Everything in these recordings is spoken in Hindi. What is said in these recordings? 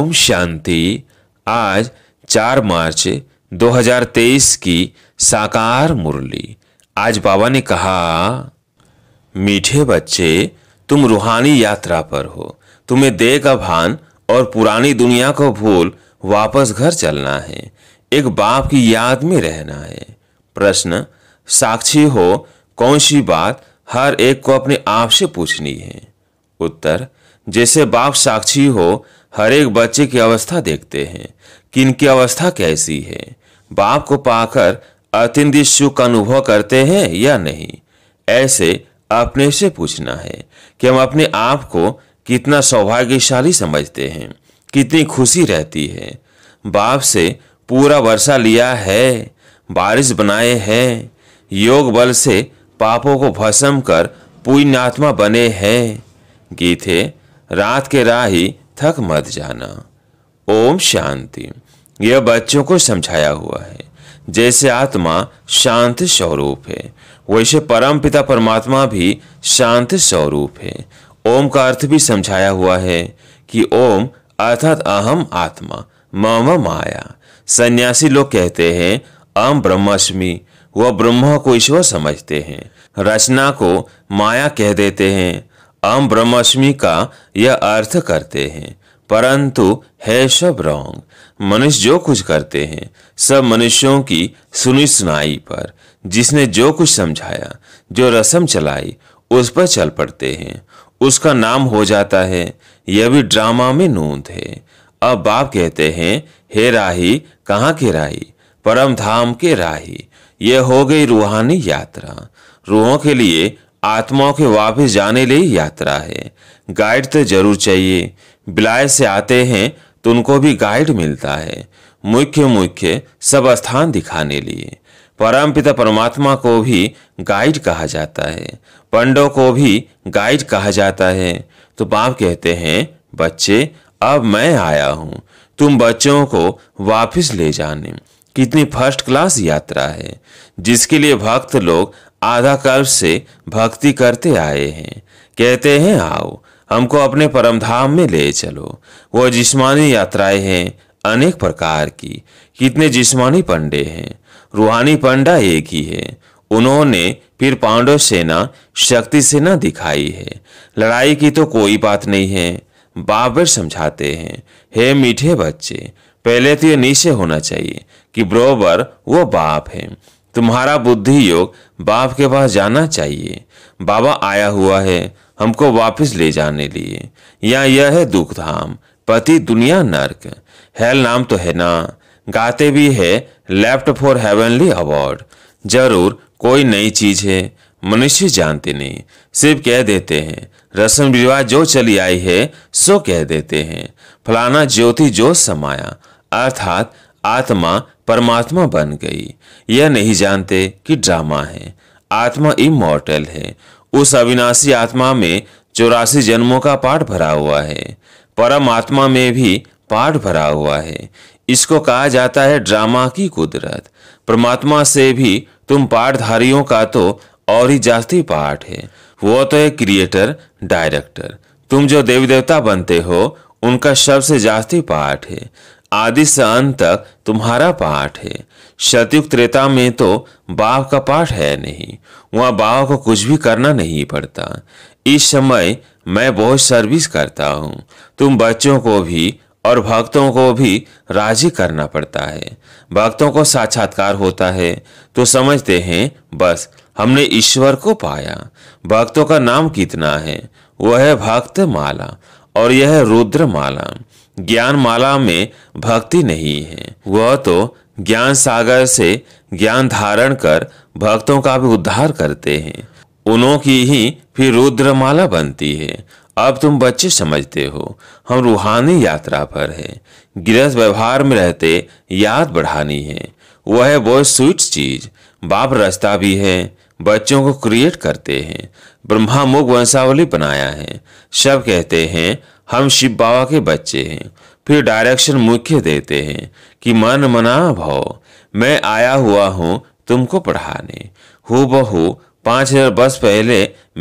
ओम शांति आज 4 मार्च 2023 की साकार मुरली आज बाबा ने कहा मीठे बच्चे तुम रूहानी यात्रा पर हो तुम्हें देह का भान और पुरानी दुनिया को भूल वापस घर चलना है एक बाप की याद में रहना है प्रश्न साक्षी हो कौन सी बात हर एक को अपने आप से पूछनी है उत्तर जैसे बाप साक्षी हो हर एक बच्चे की अवस्था देखते हैं कि इनकी अवस्था कैसी है बाप को पाकर अतिद्य सुख का अनुभव करते हैं या नहीं ऐसे अपने से पूछना है कि हम अपने आप को कितना सौभाग्यशाली समझते हैं कितनी खुशी रहती है बाप से पूरा वर्षा लिया है बारिश बनाए हैं योग बल से पापों को भस्म कर पुण्यात्मा बने हैं है रात के राही थक मत जाना ओम शांति यह बच्चों को समझाया हुआ है जैसे आत्मा शांत स्वरूप है वैसे परम पिता परमात्मा भी शांत स्वरूप है ओम का अर्थ भी समझाया हुआ है कि ओम अर्थात अहम आत्मा मम माया सन्यासी लोग कहते हैं अम ब्रह्मस्मि वह ब्रह्म को ईश्वर समझते हैं रचना को माया कह देते हैं आम ब्रह्माष्टमी का यह अर्थ करते हैं परंतु है सब रॉन्ग मनुष्य जो कुछ करते हैं सब मनुष्यों की सुनी सुनाई पर जिसने जो कुछ समझाया जो रसम चलाई उस पर चल पड़ते हैं उसका नाम हो जाता है यह भी ड्रामा में नूंद है अब बाप कहते हैं हे राही कहाँ के राही परम धाम के राही यह हो गई रूहानी यात्रा रूहों के लिए आत्माओं के वापस जाने ले यात्रा है गाइड तो जरूर चाहिए बिलाय से आते हैं तो उनको भी गाइड मिलता है मुख्य मुख्य सब स्थान दिखाने लिए परम पिता परमात्मा को भी गाइड कहा जाता है पंडो को भी गाइड कहा जाता है तो बाप कहते हैं बच्चे अब मैं आया हूँ तुम बच्चों को वापस ले जाने कितनी फर्स्ट क्लास यात्रा है जिसके लिए भक्त लोग आधा कल्प से भक्ति करते आए हैं कहते हैं आओ हमको अपने परमधाम में ले चलो वो जिस्मानी यात्राएं हैं अनेक प्रकार की कितने जिस्मानी पंडे हैं रूहानी पंडा एक ही है उन्होंने फिर पांडव सेना शक्ति सेना दिखाई है लड़ाई की तो कोई बात नहीं है बाबर समझाते हैं हे मीठे बच्चे पहले तो ये नीचे होना चाहिए कि बरोबर वो बाप है तुम्हारा बुद्धि योग बाप के पास जाना चाहिए बाबा आया हुआ है हमको वापस ले जाने लिए या यह है दुख धाम पति दुनिया नर्क हेल नाम तो है ना गाते भी है लेफ्ट फॉर हेवनली अवार्ड जरूर कोई नई चीज है मनुष्य जानते नहीं सिर्फ कह देते हैं रस्म विवाह जो चली आई है सो कह देते हैं फलाना ज्योति जो समाया अर्थात आत्मा परमात्मा बन गई यह नहीं जानते कि ड्रामा है आत्मा इमोर्टल है उस अविनाशी आत्मा में चौरासी जन्मों का पाठ भरा हुआ है परम आत्मा में भी पाठ भरा हुआ है इसको कहा जाता है ड्रामा की कुदरत परमात्मा से भी तुम पाठधारियों का तो और ही जास्ती पाठ है वो तो है क्रिएटर डायरेक्टर तुम जो देवी देवता बनते हो उनका सबसे जास्ती पाठ है आदि से अंत तक तुम्हारा पाठ है शतयुग त्रेता में तो बाप का पाठ है नहीं वहाँ बाप को कुछ भी करना नहीं पड़ता इस समय मैं बहुत सर्विस करता हूँ तुम बच्चों को भी और भक्तों को भी राजी करना पड़ता है भक्तों को साक्षात्कार होता है तो समझते हैं बस हमने ईश्वर को पाया भक्तों का नाम कितना है वह है भक्त माला और यह रुद्र माला ज्ञान माला में भक्ति नहीं है वह तो ज्ञान सागर से ज्ञान धारण कर भक्तों का भी उद्धार करते हैं उनों की ही फिर रुद्रमाला बनती है अब तुम बच्चे समझते हो हम रूहानी यात्रा पर हैं गृह व्यवहार में रहते याद बढ़ानी है वह है बहुत स्वीट चीज बाप रास्ता भी है बच्चों को क्रिएट करते हैं ब्रह्मा मुख वंशावली बनाया है सब कहते हैं हम शिव बाबा के बच्चे हैं फिर डायरेक्शन मुख्य देते हैं कि मन मना भाव मैं आया हुआ हूँ तुमको पढ़ाने हो बहू पाँच हजार बस पहले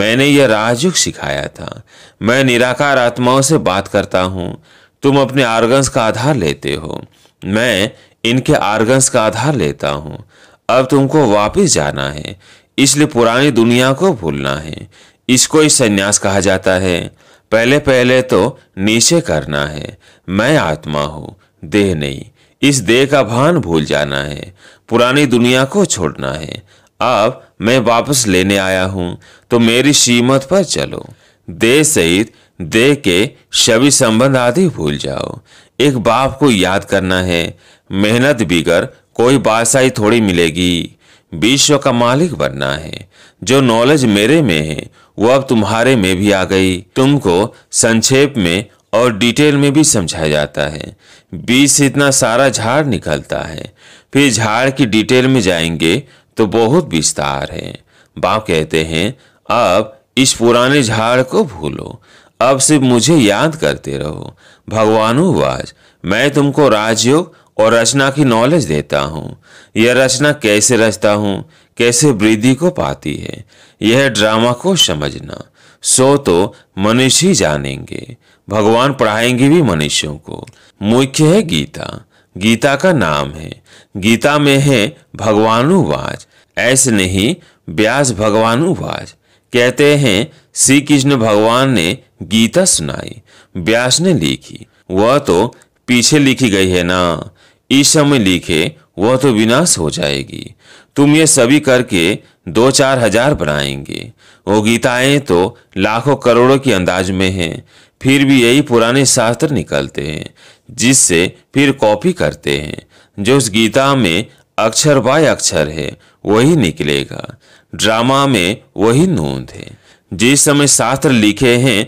मैंने यह राजयुग सिखाया था मैं निराकार आत्माओं से बात करता हूँ तुम अपने आर्गन्स का आधार लेते हो मैं इनके आर्गन्स का आधार लेता हूँ अब तुमको वापस जाना है इसलिए पुरानी दुनिया को भूलना है इसको ही संन्यास कहा जाता है पहले पहले तो नीचे करना है मैं आत्मा हूँ देह नहीं इस देह का भान भूल जाना है पुरानी दुनिया को छोड़ना है अब मैं वापस लेने आया हूँ तो मेरी सीमत पर चलो देह सहित देह के सभी संबंध आदि भूल जाओ एक बाप को याद करना है मेहनत बिगर कोई बादशाही थोड़ी मिलेगी विश्व का मालिक बनना है जो नॉलेज मेरे में है वो अब तुम्हारे में भी आ गई तुमको संक्षेप में और डिटेल में भी समझाया जाता है बीच से इतना सारा झाड़ निकलता है फिर झाड़ की डिटेल में जाएंगे तो बहुत विस्तार है बाप कहते हैं अब इस पुराने झाड़ को भूलो अब सिर्फ मुझे याद करते रहो भगवानुवाज मैं तुमको राजयोग और रचना की नॉलेज देता हूँ यह रचना कैसे रचता हूँ कैसे वृद्धि को पाती है यह ड्रामा को समझना सो तो मनुष्य ही जानेंगे भगवान पढ़ाएंगे भी मनुष्यों को मुख्य है गीता गीता का नाम है गीता में है भगवानुवाच ऐसे नहीं व्यास भगवानुवाच कहते हैं श्री कृष्ण भगवान ने गीता सुनाई व्यास ने लिखी वह तो पीछे लिखी गई है ना इस समय लिखे वह तो विनाश हो जाएगी तुम ये सभी करके दो चार हजार बनाएंगे वो गीताएं तो लाखों करोड़ों के अंदाज में हैं फिर भी यही पुराने शास्त्र निकलते हैं जिससे फिर कॉपी करते हैं जो उस गीता में अक्षर बाय अक्षर है वही निकलेगा ड्रामा में वही नूंद है जिस समय शास्त्र लिखे हैं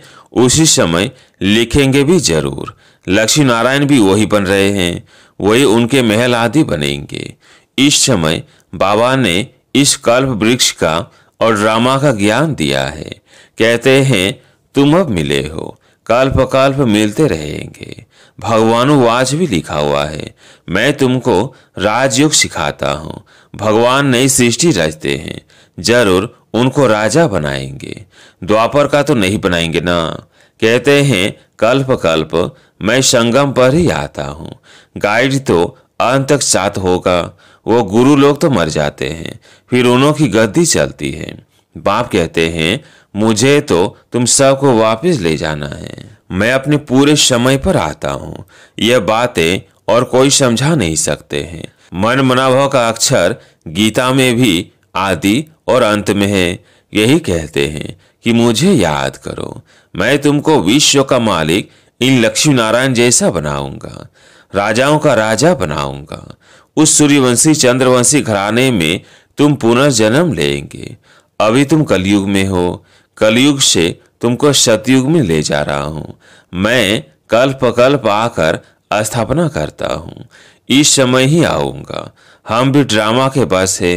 उसी समय लिखेंगे भी जरूर लक्ष्मी नारायण भी वही बन रहे हैं वही उनके महल आदि बनेंगे इस समय बाबा ने इस कल्प वृक्ष का और ड्रामा का ज्ञान दिया है कहते हैं तुम अब मिले हो कल्प कल्प मिलते रहेंगे भगवान वाच भी लिखा हुआ है मैं तुमको राजयोग सिखाता हूँ भगवान नई सृष्टि रचते हैं जरूर उनको राजा बनाएंगे द्वापर का तो नहीं बनाएंगे ना कहते हैं कल्प कल्प मैं संगम पर ही आता हूँ गाइड तो अंत तक साथ होगा वो गुरु लोग तो मर जाते हैं फिर उनों की गद्दी चलती है बाप कहते हैं मुझे तो तुम सबको वापस ले जाना है मैं अपने पूरे समय पर आता हूँ यह बातें और कोई समझा नहीं सकते हैं मन मनाभव का अक्षर गीता में भी आदि और अंत में है यही कहते हैं कि मुझे याद करो मैं तुमको विश्व का मालिक इन लक्ष्मी नारायण जैसा बनाऊंगा राजाओं का राजा बनाऊंगा उस सूर्यवंशी चंद्रवंशी घराने में तुम पुनर्जन्म लेंगे अभी तुम कलयुग में हो कलयुग से तुमको सतयुग में ले जा रहा हूँ मैं कल्प कल्प आकर स्थापना करता हूँ इस समय ही आऊंगा हम भी ड्रामा के बस है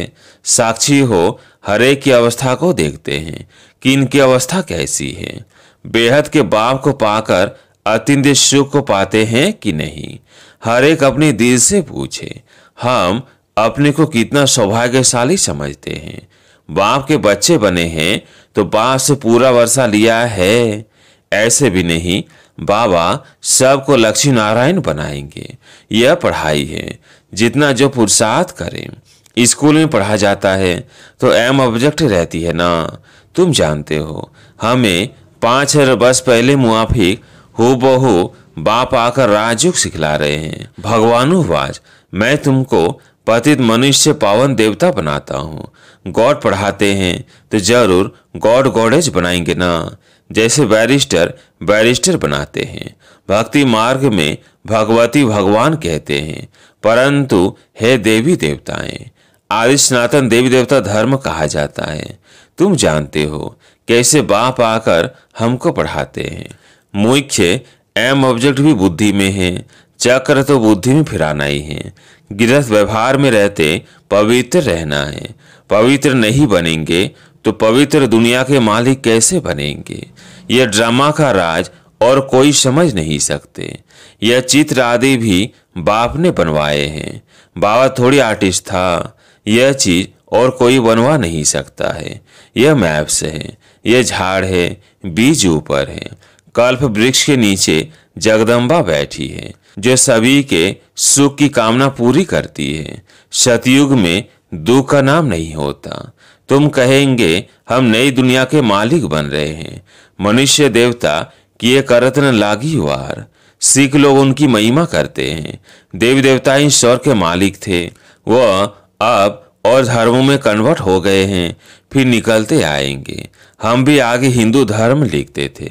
साक्षी हो हरेक की अवस्था को देखते हैं कि इनकी अवस्था कैसी है बेहद के बाप को पाकर अतिंद्य सुख को पाते हैं कि नहीं हरेक अपने दिल से पूछे हम अपने को कितना सौभाग्यशाली समझते हैं बाप के बच्चे बने हैं तो बाप से पूरा वर्षा लिया है ऐसे भी नहीं बाबा सबको लक्ष्मी नारायण बनाएंगे यह पढ़ाई है जितना जो पुरुषार्थ करें स्कूल में पढ़ा जाता है तो एम ऑब्जेक्ट रहती है ना तुम जानते हो हमें पाँच बस पहले मुआफिक हु बहु बाप आकर राजयुग सिखला रहे हैं भगवानुवाज मैं तुमको पतित मनुष्य पावन देवता बनाता हूँ गॉड पढ़ाते हैं तो जरूर गॉड गॉडेज बनाएंगे ना जैसे बैरिस्टर बैरिस्टर बनाते हैं भक्ति मार्ग में भगवती भगवान कहते हैं परंतु हे देवी देवताएं आदि सनातन देवी देवता धर्म कहा जाता है तुम जानते हो कैसे बाप आकर हमको पढ़ाते हैं मुख्य एम ऑब्जेक्ट भी बुद्धि में है चक्र तो बुद्धि में फिराना ही है गृह व्यवहार में रहते पवित्र रहना है पवित्र नहीं बनेंगे तो पवित्र दुनिया के मालिक कैसे बनेंगे यह ड्रामा का राज और कोई समझ नहीं सकते यह चित्र आदि भी बाप ने बनवाए हैं बाबा थोड़ी आर्टिस्ट था यह चीज और कोई बनवा नहीं सकता है यह मैप्स है यह झाड़ है बीज ऊपर है कल्प वृक्ष के नीचे जगदम्बा बैठी है जो सभी के सुख की कामना पूरी करती है सतयुग में दुख का नाम नहीं होता तुम कहेंगे हम नई दुनिया के मालिक बन रहे हैं मनुष्य देवता की एक रत्न लागी वार सिख लोग उनकी महिमा करते हैं देवी देवता ईश्वर के मालिक थे वह अब और धर्मों में कन्वर्ट हो गए हैं फिर निकलते आएंगे हम भी आगे हिंदू धर्म लिखते थे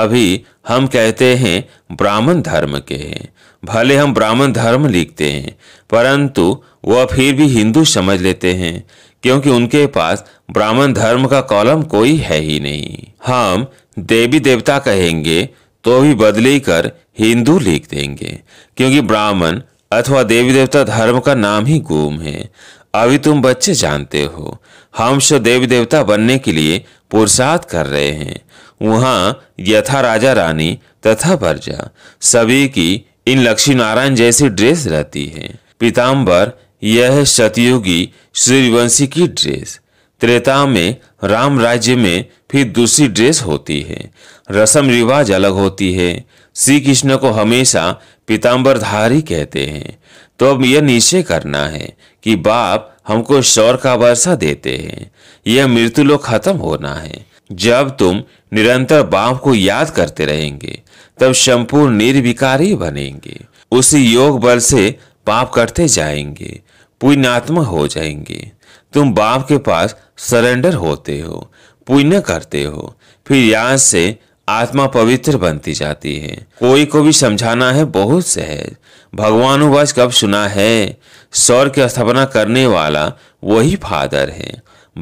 अभी हम कहते हैं ब्राह्मण धर्म के हैं भले हम ब्राह्मण धर्म लिखते हैं परंतु वह फिर भी हिंदू समझ लेते हैं क्योंकि उनके पास ब्राह्मण धर्म का कॉलम कोई है ही नहीं हम देवी देवता कहेंगे तो भी बदली कर हिंदू लिख देंगे क्योंकि ब्राह्मण अथवा देवी देवता धर्म का नाम ही गुम है अभी तुम बच्चे जानते हो हम सो देवी देवता बनने के लिए पुरुषार्थ कर रहे हैं वहाँ यथा राजा रानी तथा प्रजा सभी की इन लक्ष्मी नारायण जैसी ड्रेस रहती है पीताम्बर यह सतयुगी श्रीवंशी की ड्रेस त्रेता में राम राज्य में फिर दूसरी ड्रेस होती है रसम रिवाज अलग होती है श्री कृष्ण को हमेशा पीताम्बर धारी कहते हैं तो अब यह निश्चय करना है कि बाप हमको शौर का वर्षा देते हैं यह मृत्यु लोग खत्म होना है जब तुम निरंतर बाप को याद करते रहेंगे तब संपूर्ण निर्विकारी बनेंगे उसी योग बल से पाप करते जाएंगे पुण्यात्मा हो जाएंगे तुम बाप के पास सरेंडर होते हो पुण्य करते हो फिर यहाँ से आत्मा पवित्र बनती जाती है कोई को भी समझाना है बहुत सहज भगवान वज कब सुना है सौर की स्थापना करने वाला वही फादर है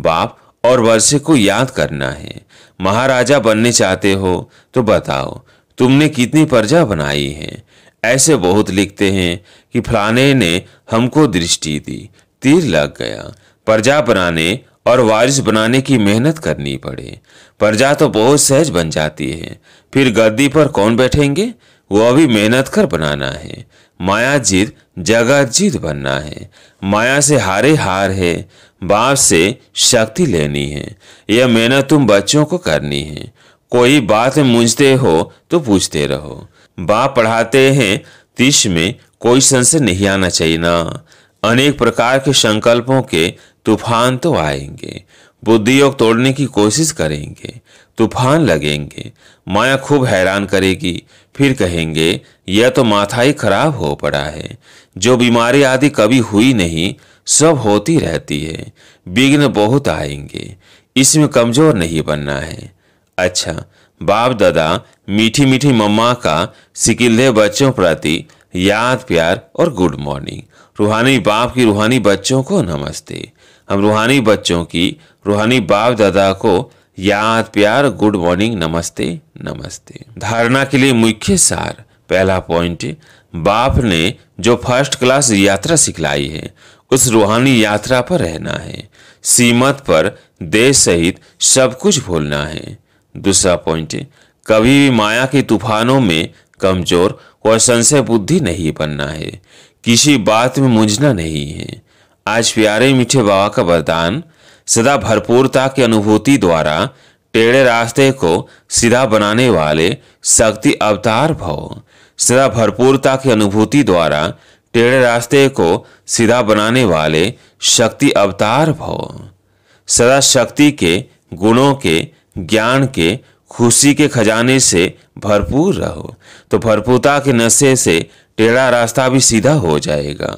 बाप और वर्षे को याद करना है महाराजा बनने चाहते हो तो बताओ तुमने कितनी प्रजा बनाई है ऐसे बहुत लिखते हैं कि फलाने ने हमको दृष्टि दी तीर लग गया प्रजा बनाने और वारिस बनाने की मेहनत करनी पड़े प्रजा तो बहुत सहज बन जाती है फिर गद्दी पर कौन बैठेंगे वो अभी मेहनत कर बनाना है माया जीत जगह जीत बनना है माया से हारे हार है बाप से शक्ति लेनी है यह मेहनत तुम बच्चों को करनी है कोई बात मुझते हो तो पूछते रहो बाप पढ़ाते हैं तीस में कोई संशय नहीं आना चाहिए ना अनेक प्रकार के संकल्पों के तूफान तो आएंगे बुद्धि योग तोड़ने की कोशिश करेंगे तूफान लगेंगे माया खूब हैरान करेगी फिर कहेंगे यह तो माथा ही खराब हो पड़ा है जो बीमारी आदि कभी हुई नहीं सब होती रहती है विघ्न बहुत आएंगे इसमें कमजोर नहीं बनना है अच्छा बाप दादा मीठी मीठी मम्मा का सिकिल्ले बच्चों प्रति याद प्यार और गुड मॉर्निंग रूहानी बाप की रूहानी बच्चों को नमस्ते हम रूहानी बच्चों की रूहानी बाप दादा को याद प्यार गुड मॉर्निंग नमस्ते नमस्ते धारणा के लिए मुख्य सार पहला पॉइंट बाप ने जो फर्स्ट क्लास यात्रा सिखलाई है उस रूहानी यात्रा पर रहना है सीमत पर देश सहित सब कुछ भूलना है दूसरा पॉइंट कभी भी माया के तूफानों में कमजोर और संशय बुद्धि नहीं बनना है किसी बात में मुंझना नहीं है आज प्यारे मीठे बाबा का वरदान सदा भरपूरता की अनुभूति द्वारा टेढ़े रास्ते को सीधा बनाने वाले शक्ति अवतार भव सदा भरपूरता की अनुभूति द्वारा टेढ़े रास्ते को सीधा बनाने वाले शक्ति अवतार भव सदा शक्ति के गुणों के ज्ञान के खुशी के खजाने से भरपूर रहो तो भरपूरता के नशे से टेढ़ा रास्ता भी सीधा हो जाएगा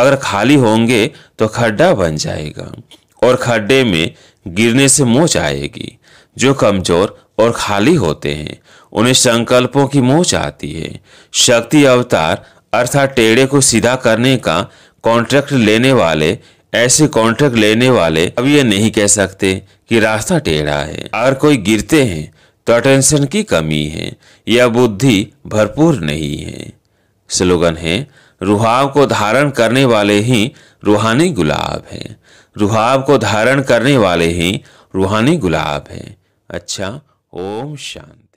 अगर खाली होंगे तो खड्डा बन जाएगा और खड्डे में गिरने से मोच आएगी जो कमजोर और खाली होते हैं उन्हें संकल्पों की मोच आती है शक्ति अवतार अर्थात टेढ़े को सीधा करने का कॉन्ट्रैक्ट लेने वाले ऐसे कॉन्ट्रैक्ट लेने वाले अब ये नहीं कह सकते कि रास्ता टेढ़ा है अगर कोई गिरते हैं तो अटेंशन की कमी है या बुद्धि भरपूर नहीं है स्लोगन है रुहाव को धारण करने वाले ही रूहानी गुलाब हैं रुहाब को धारण करने वाले ही रूहानी गुलाब हैं अच्छा ओम शांति